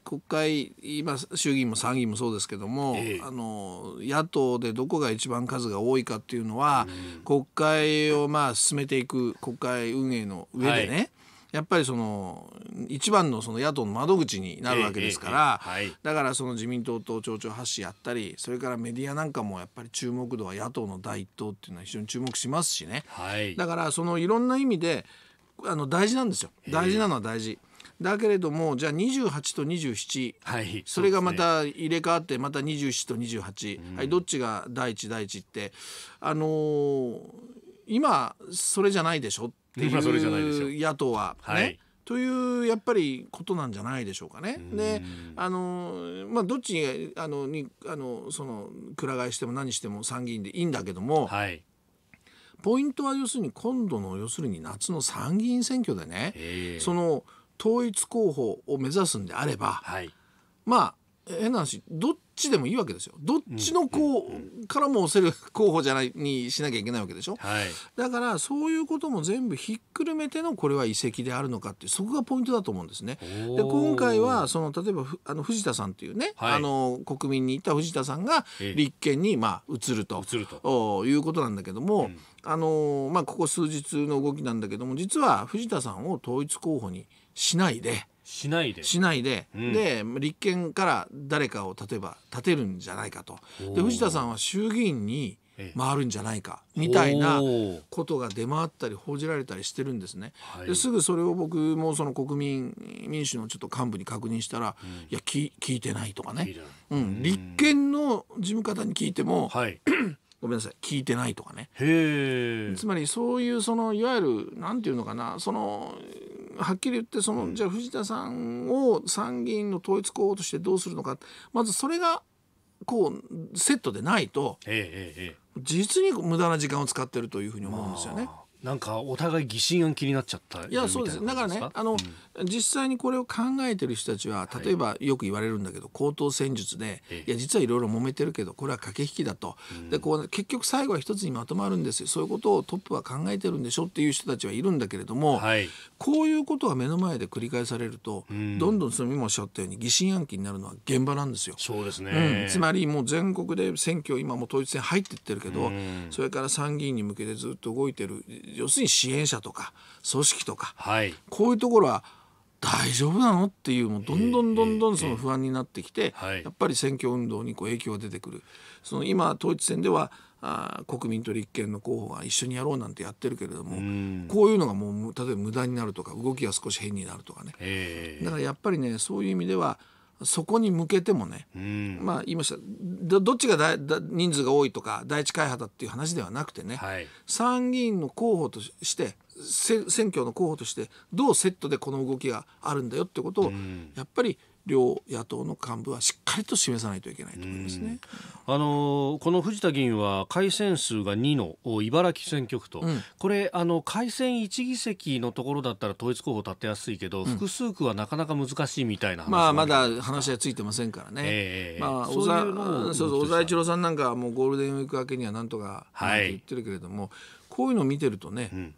国会今衆議院も参議院もそうですけども、ええ、あの野党でどこが一番数が多いかっていうのは、うん、国会をまあ進めていく国会運営の上でね、はいやっぱりその一番のその野党の窓口になるわけですから、えーえーはい、だからその自民党と町長発信やったりそれからメディアなんかもやっぱり注目度は野党の第一党っていうのは非常に注目しますしね、はい、だからそのいろんな意味であの大事なんですよ大事なのは大事。だけれどもじゃあ28と27、はい、それがまた入れ替わってまた27と28、うんはい、どっちが第一第一ってあのー、今それじゃないでしょっていう野党はね、はいというやっぱりことなんじゃないでしょうかね。であの、まあ、どっちあのにあのそのくら替えしても何しても参議院でいいんだけども、はい、ポイントは要するに今度の要するに夏の参議院選挙でねその統一候補を目指すんであれば、はい、まあ変な話どっちでもいいわけですよどっちのこうからも押せる候補じゃないにしなきゃいけないわけでしょ、はい、だからそういうことも全部ひっくるめてのこれは遺跡であるのかってそこがポイントだと思うんですね。で今回はその例えばあの藤田さんというね、はい、あの国民にいった藤田さんが立憲にまあ移ると移るということなんだけども、うん、あのまあ、ここ数日の動きなんだけども実は藤田さんを統一候補にしないで。しないでしないで、うん、で立憲から誰かを例えば立てるんじゃないかとで藤田さんは衆議院に回るんじゃないかみたいなことが出回ったり報じられたりしてるんですね。ですぐそれを僕もその国民民主のちょっと幹部に確認したら、うん、いや聞聞いてないとかね、うん、立憲の事務方に聞いても、はい、ごめんなさい聞いてないとかねつまりそういうそのいわゆる何て言うのかなそのはっきり言ってその、じゃあ藤田さんを参議院の統一候補としてどうするのかまずそれがこうセットでないと、実に無駄な時間を使ってるというふうに思うんですよね。なんかお互い疑心暗鬼になっちゃったいやそうですだからねあの、うん、実際にこれを考えてる人たちは例えばよく言われるんだけど、はい、口頭戦術で、いや実はいろいろ揉めてるけどこれは駆け引きだと、うん、でこう結局最後は一つにまとまるんですよそういうことをトップは考えてるんでしょっていう人たちはいるんだけれども、はい、こういうことが目の前で繰り返されると、うん、どんどんその今おっしゃったように疑心暗鬼になるのは現場なんですよ。そうですね、つまりもう全国で選挙今も統一選入ってってるけど、それから参議院に向けてずっと動いてる。要するに支援者とか組織とか、はい、こういうところは大丈夫なのっていうもうどんどんどんどんその不安になってきて、やっぱり選挙運動にこう影響が出てくるその今統一選ではあ国民と立憲の候補が一緒にやろうなんてやってるけれどもこういうのがもう例えば無駄になるとか動きが少し変になるとかね、だからやっぱりねそういう意味ではそこに向けてもね、うん、まあ言いましたどっちがだだ人数が多いとか第一会派だっていう話ではなくてね、はい、参議院の候補として選挙の候補としてどうセットでこの動きがあるんだよってことを、うん、やっぱり両野党の幹部はしっかりと示さないといけないと思いますね。あのこの藤田議員は改選数が2の茨城選挙区と、うん、これあの改選1議席のところだったら統一候補立てやすいけど、うん、複数区はなかなか難しいみたいな話まあまだ話はついてませんからね。えー、まあ小沢そうそう小沢一郎さんなんかはもうゴールデンウィーク明けにはなんとか言ってるけれども、はい、こういうのを見てるとね。うん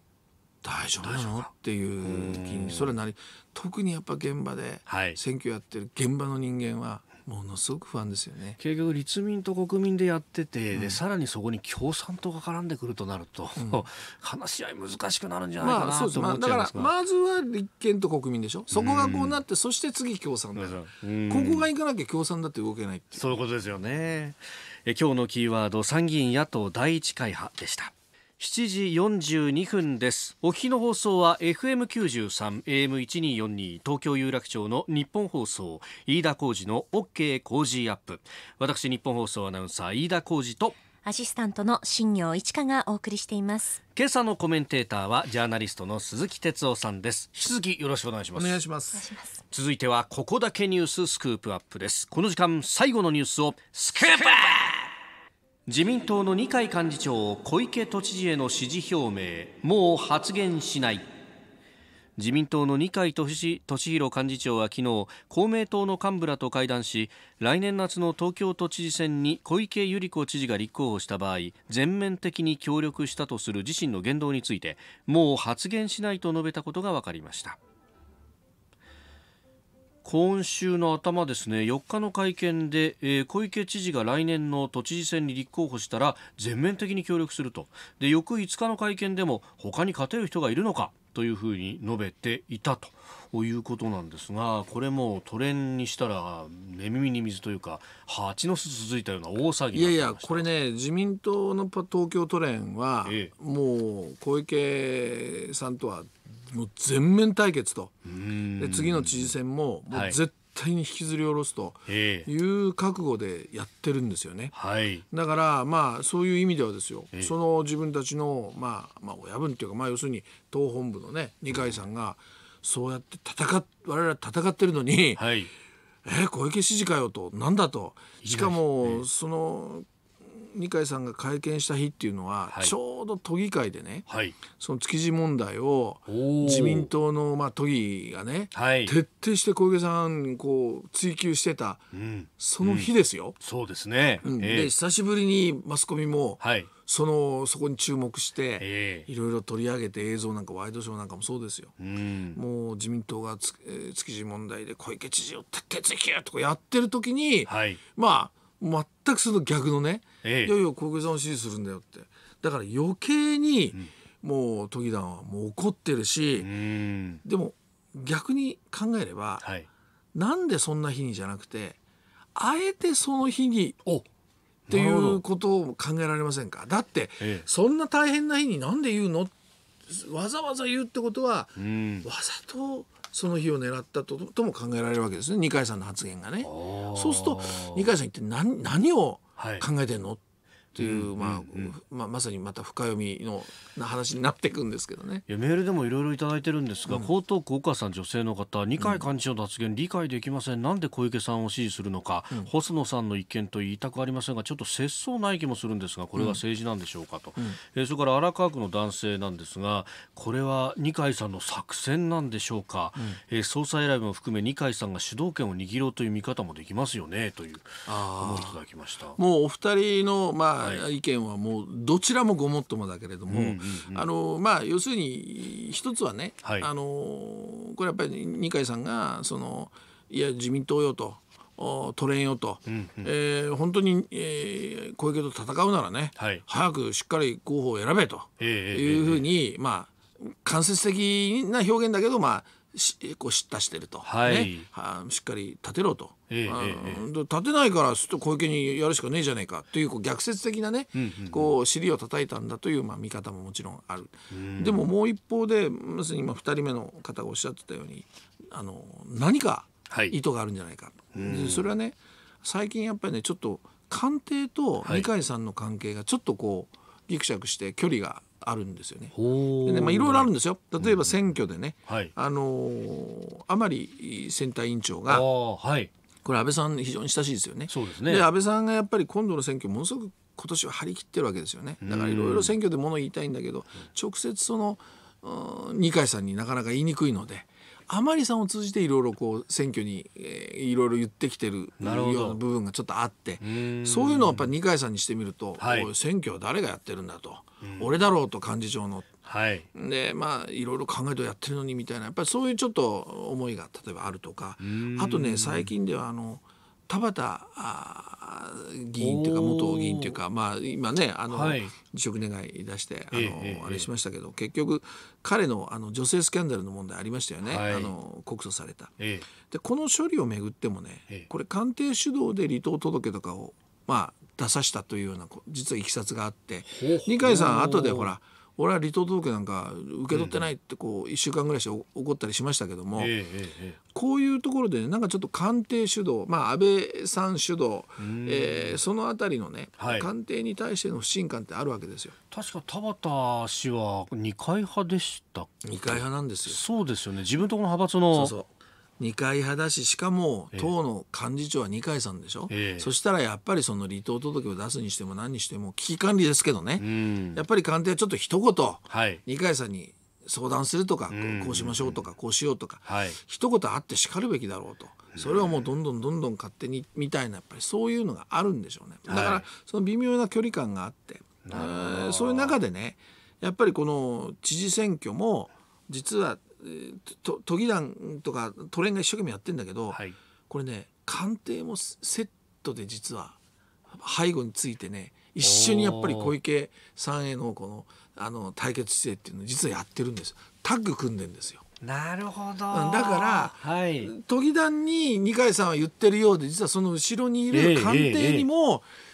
大丈夫なのっていう気にそれなり特にやっぱ現場で選挙やってる現場の人間はものすごく不安ですよね結局立民と国民でやってて、うん、でさらにそこに共産党が絡んでくるとなると、うん、話し合い難しくなるんじゃないかな、まあ、と思っちゃいますか、まあ、だからまずは立憲と国民でしょそこがこうなって、うん、そして次共産だ、ここが行かなきゃ共産だって動けないそういうことですよねえ今日のキーワード参議院野党第一会派でした。7時42分ですお聞きの放送は FM93 AM1242 東京有楽町の日本放送飯田浩二の OK 工事アップ私日本放送アナウンサー飯田浩二とアシスタントの新業一華がお送りしています今朝のコメンテーターはジャーナリストの鈴木哲夫さんです引き続きよろしくお願いしますお願いします続いてはここだけニューススクープアップですこの時間最後のニュースをスクープ自民党の二階幹事長小池都知事への支持表明もう発言しない自民党の二階俊博幹事長は昨日公明党の幹部らと会談し来年夏の東京都知事選に小池百合子知事が立候補した場合全面的に協力したとする自身の言動についてもう発言しないと述べたことが分かりました。今週の頭ですね4日の会見で、えー、小池知事が来年の都知事選に立候補したら全面的に協力するとで翌5日の会見でも他に勝てる人がいるのかというふうに述べていたということなんですがこれもトレンにしたら寝耳に水というか蜂の巣続いたような大騒ぎいやいやこれね自民党の東京都連は、ええ、もう小池さんとはもう全面対決とで次の知事選ももう絶対に引きずり下ろすという覚悟でやってるんですよね、はい、だからまあそういう意味ではですよ、その自分たちの、まあ、まあ親分っていうか、まあ、要するに党本部のね二階さんがそうやって戦っ我々戦ってるのに、はい、え小池知事かよとなんだとしかもその二階さんが会見した日っていうのは、はい、ちょうど都議会でね、はい、その築地問題を自民党の、まあ、都議がね、はい、徹底して小池さんこう追及してた、うん、その日ですよ。うん、そうですね、うん、で、久しぶりにマスコミも、はいそのそこに注目して、えー、いろいろ取り上げて映像なんかワイドショーなんかもそうですよ、うん、もう自民党がつ、えー、築地問題で小池知事を徹底追及とかやってる時に、はい、まあ全くその逆のね、ええ、いよいよ小池さんを支持するんだよってだから余計に、もう都議団はもう怒ってるし、うん、でも逆に考えれば、はい、なんでそんな日にじゃなくてあえてその日にっていうことを考えられませんかだって、ええ、そんな大変な日になんで言うのわざわざ言うってことは、うん、わざとその日を狙ったととも考えられるわけですね二階さんの発言がね。そうすると二階さん一体何何を考えてんの、はい、ていう、まあ、まあ、まさにまた深読みの話になっていくんですけどね。いやメールでもいろいろ頂いてるんですが、江東区岡さん女性の方二階幹事長の発言、理解できませんなんで小池さんを支持するのか、細野さんの一見と言いたくありませんがちょっと節操ない気もするんですがこれが政治なんでしょうかと、えー、それから荒川区の男性なんですがこれは二階さんの作戦なんでしょうか、うん、えー、総裁選びも含め二階さんが主導権を握ろうという見方もできますよねという思いいただきました。もうお二人のまあ意見はもうどちらもごもっともだけれども、あのまあ、要するに一つはね、はい、あのこれやっぱり二階さんがそのいや自民党よと取れんよと、うんうん、えー、本当に、えー、小池と戦うならね、はい、早くしっかり候補を選べというふうに、えーえー、まあ間接的な表現だけど、まあ、しこう叱咤してると、はいね、はしっかり立てろと、ええ、立てないからすっと小池にやるしかねえじゃねえかというこう逆説的なね、うんうん、こう尻を叩いたんだというまあ見方ももちろんある、うん、でももう一方でまさに今2人目の方がおっしゃってたようにあの何か意図があるんじゃないか、はい、それはね最近やっぱりねちょっと官邸と二階さんの関係がちょっとこう、はい、ギクシャクして距離があるんですよね。でねまあ、いろいろあるんですよ例えば選挙でね、うんはい、あのー、甘利選対委員長が、はい、これ安倍さん非常に親しいですよね。そうですねで安倍さんがやっぱり今度の選挙ものすごく今年は張り切ってるわけですよね。だからいろいろ選挙で物言いたいんだけど直接その二階さんになかなか言いにくいので。甘利さんを通じていろいろこう選挙にいろいろ言ってきてるような部分がちょっとあってそういうのをやっぱり二階さんにしてみると、はい、選挙は誰がやってるんだと、俺だろうと幹事長の。はい、でまあいろいろ考えてやってるのにみたいなやっぱりそういうちょっと思いが例えばあるとかあとね最近ではあの。田畑議員というか元議員というか、まあ、今ねあの、はい、辞職願出してあの、ええ、あれしましたけど、え、結局彼のあの女性スキャンダルの問題ありましたよね、はい、あの告訴された、でこの処理をめぐってもね、これ官邸主導で離党届とかを、まあ、出させたというような実はいきさつがあって二階さん後でほら俺は離党届なんか受け取ってないってこう1週間ぐらいして怒ったりしましたけども、こういうところで、ね、なんかちょっと官邸主導、まあ、安倍さん主導、えその辺りのね、官邸に対しての不信感ってあるわけですよ。確か田畑氏は二階派でした二階派なんですよ。そうですよね自分とこの派閥の二階派だししかも党の幹事長は二階さんでしょ、ええ、そしたらやっぱりその離党届を出すにしても何にしても危機管理ですけどね、やっぱり官邸はちょっと一言、はい、二階さんに相談するとか、こうしましょうとかこうしようとか、はい、一言あってしかるべきだろうと。それはもうどんどんどんどん勝手にみたいなやっぱりそういうのがあるんでしょうねだからその微妙な距離感があって、はい、そういう中でねやっぱりこの知事選挙も実はと都議団とか都連が一生懸命やってるんだけど、はい、これね官邸もセットで実は背後についてね一緒にやっぱり小池さんへのこのあの対決姿勢っていうのを実はやってるんですタッグ組んでんですよ。なるほどだから、はい、都議団に二階さんは言ってるようで実はその後ろにいる官邸にも、えーえーえー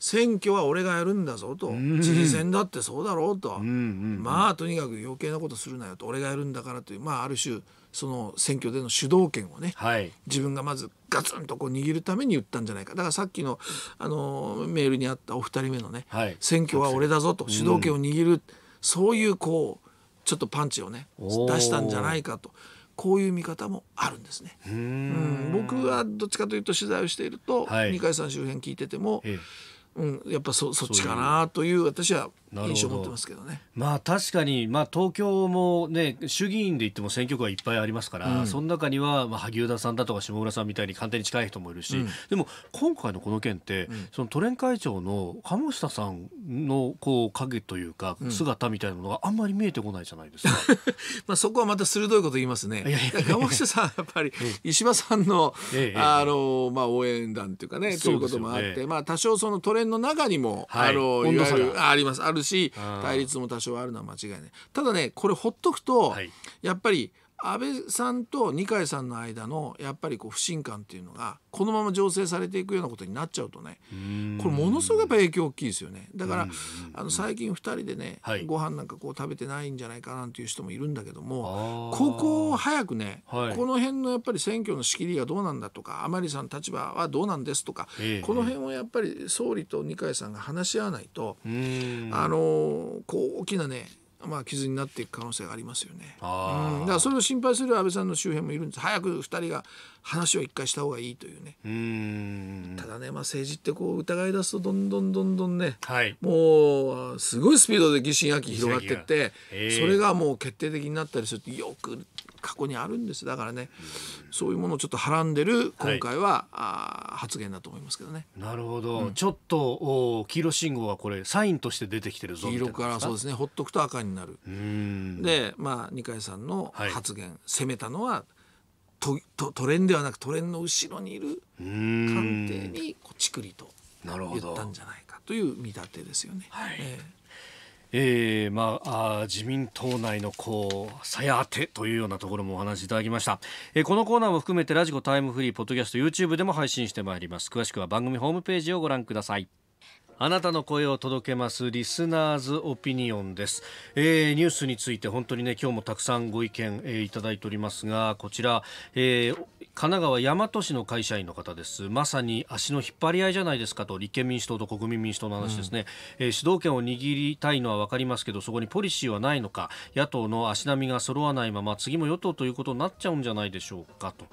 選挙は俺がやるんだぞと、知事選だってそうだろうと、まあとにかく余計なことするなよと俺がやるんだからという、まあ、ある種その選挙での主導権をね、はい、自分がまずガツンとこう握るために言ったんじゃないかだからさっきのあのメールにあったお二人目のね、はい、選挙は俺だぞと主導権を握る、うん、そういうこうちょっとパンチをね出したんじゃないかと。こういう見方もあるんですね。うん僕はどっちかというと取材をしていると、はい、二階さん周辺聞いてても、ええうん、やっぱそそっちかなという私は印象を持ってますけどねまあ確かに、まあ、東京も、ね、衆議院で言っても選挙区はいっぱいありますから、うん、その中には、まあ、萩生田さんだとか下村さんみたいに官邸に近い人もいるし、うん、でも今回のこの件って、うん、その都連会長の鴨下さんのこう影というか姿みたいなものがあんまり見えてこないじゃないですか、まあそこはまた鋭いこと言いますね。鴨下さんやっぱり石破さんの,、あのまあ、応援団というかねそということもあって、まあ、多少その都連の中にも、はい、あのいわゆるありますあるるし、対立も多少あるのは間違いないただねこれほっとくと、やっぱり安倍さんと二階さんの間のやっぱりこう不信感っていうのがこのまま醸成されていくようなことになっちゃうとねこれものすごくやっぱ影響大きいですよねだからあの最近2人でね、はご飯なんかこう食べてないんじゃないかなんていう人もいるんだけどもここを早くね、この辺のやっぱり選挙の仕切りがどうなんだとか甘利さん立場はどうなんですとか、この辺をやっぱり総理と二階さんが話し合わないとあのこう大きなねまあ、傷になっていく可能性がありますよね、うん、だからそれを心配する安倍さんの周辺もいるんです早く2人が話を一回した方がいいというねただね、まあ、政治ってこう疑い出すとどんどんどんどんね、はい、もうすごいスピードで疑心暗鬼広がってって、それがもう決定的になったりするとよく過去にあるんですだからねそういうものをちょっとはらんでる今回は、はい、あ発言だと思いますけどね。なるほど、うん、ちょっとお黄色信号はこれサインとして出てきてるぞ黄色からそうですねほっとくと赤になる。でまあ二階さんの発言、はい、攻めたのはととトレンではなくトレンの後ろにいる官邸にこうちくりと言ったんじゃないかという見立てですよね。はい、えーえーまあ、自民党内のこうさや当てというようなところもお話しいただきました、えー、このコーナーも含めてラジコタイムフリーポッドキャスト YouTube でも配信してまいります詳しくは番組ホームページをご覧くださいあなたの声を届けますリスナーズオピニオンです、えー、ニュースについて本当にね今日もたくさんご意見、えー、いただいておりますがこちら、えー、神奈川大和市の会社員の方ですまさに足の引っ張り合いじゃないですかと立憲民主党と国民民主党の話ですね、うん、えー、主導権を握りたいのは分かりますけどそこにポリシーはないのか野党の足並みが揃わないまま次も与党ということになっちゃうんじゃないでしょうかと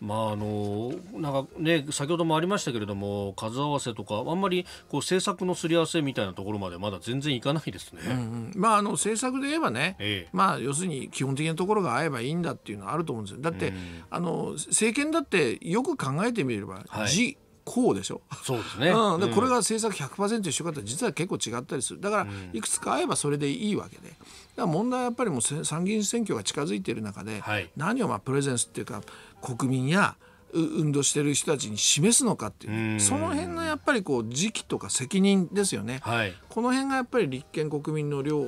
まああのなんかね、先ほどもありましたけれども数合わせとかあんまりこう政策のすり合わせみたいなところまでまだ全然いかないですね、うんうん、まあ、あの政策で言えばね、ええ、まあ、要するに基本的なところが合えばいいんだっていうのはあると思うんですよだって、うん、あの政権だってよく考えてみれば、はい、こでしょそうですね、うん、でこれが政策100%一緒かっ実は結構違ったりするだからいくつか合えばそれでいいわけで、ら問題はやっぱりもう参議院選挙が近づいている中で、はい、何をまあプレゼンスっていうか国民や運動してる人たちに示すのかっていうその辺のやっぱりこう時期とか責任ですよね、はい、この辺がやっぱり立憲国民の両や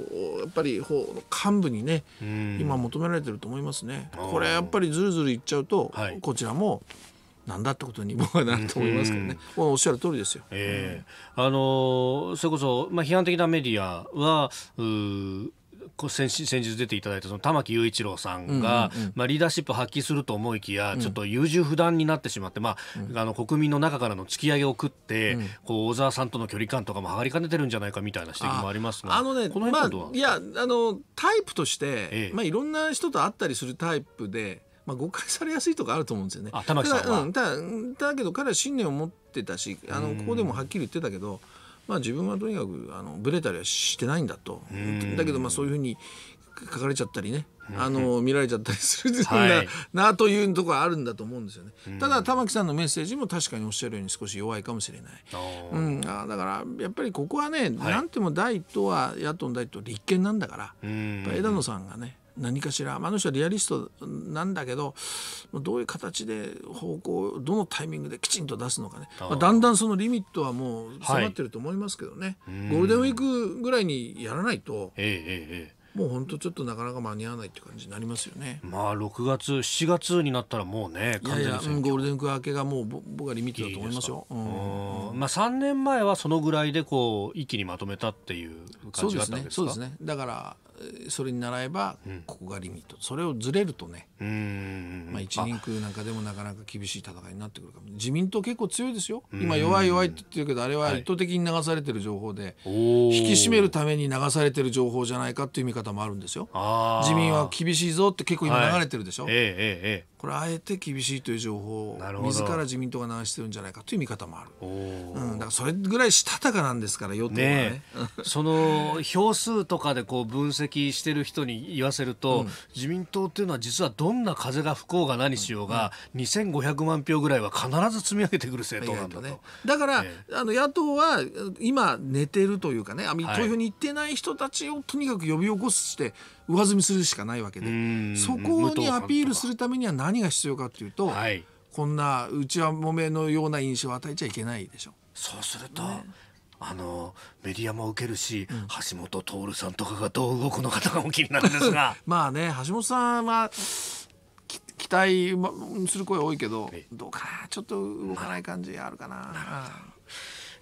っぱり幹部にね今求められてると思いますねこれやっぱりずるずるいっちゃうと、はい、こちらもなんだってことに僕はなると思いますけどね、うん、おっしゃる通りですよ、えー、あのそれこそ、まあ、批判的なメディアはう先先日出ていただいたその玉木雄一郎さんが、まあ、リーダーシップ発揮すると思いきやちょっと優柔不断になってしまって、まああの国民の中からの突き上げを食って、こう小沢さんとの距離感とかも上がりかねてるんじゃないかみたいな指摘もありますがあのねこの辺は、まあ、いやあのタイプとして、ええ、まあ、いろんな人と会ったりするタイプで。まあ、誤解されやすいとかあると思うんですよね。だうん、だだけど彼は信念を持ってたしあのここでもはっきり言ってたけど、まあ、自分はとにかくあのブレたりはしてないんだとだけどまあそういうふうに書かれちゃったりねあの見られちゃったりするんだ、はい、なというところあるんだと思うんですよね。ただ玉木さんのメッセージも確かにおっしゃるように少し弱いかもしれない。うん、あだからやっぱりここはね、はい、なんても第一党は野党の第一党立憲なんだから、枝野さんがね何かしら、あ、の人はリアリストなんだけどどういう形で方向どのタイミングできちんと出すのかね、まあ、だんだんそのリミットはもう迫ってると思いますけどね、はい、ゴールデンウィークぐらいにやらないと。えええもう本当ちょっとなかなか間に合わないって感じになりますよね。まあ6月7月になったらもうね完全にいやゴールデンウィーク明けがもう僕はリミットだと思いますよ。いいすうん、まあ3年前はそのぐらいでこう一気にまとめたっていう感じだったんですか。そうですね。すねだからそれに習えばここがリミット、それをずれるとね、まあ、一人区なんかでもなかなか厳しい戦いになってくるかも自民党結構強いですよ今弱い弱いって言ってるけどあれは意図的に流されてる情報で、引き締めるために流されてる情報じゃないかっていう見方もあるんですよ自民は厳しいぞって結構今流れてるでしょ、はい、ええー、えー、これあえて厳しいという情報を自ら自民党が流してるんじゃないかという見方もある、うん、だからそれぐらいしたたかなんですから与党はね、ね、その票数とかでこう分析してる人に言わせると、うん、自民党っていうのは実はどんな風が吹こうが何しようが、うん、2500万票ぐらいは必ず積み上げてくる政党なんだと。ね、だから、えあの野党は今寝てるというかね、投票に行ってない人たちをとにかく呼び起こすして上積みするしかないわけで、そこにアピールするためには何が必要かというと、はい、こんな内輪もめのような印象を与えちゃいけないでしょ。そうすると、ねあのメディアも受けるし、うん、橋本徹さんとかがどう動くのかとかも気になるんですが まあね橋本さんは期待する声多いけどどうかなちょっと動かない感じあるかな。なる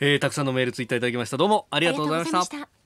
えー、たくさんのメールツイッターいただきましたどうもありがとうございました。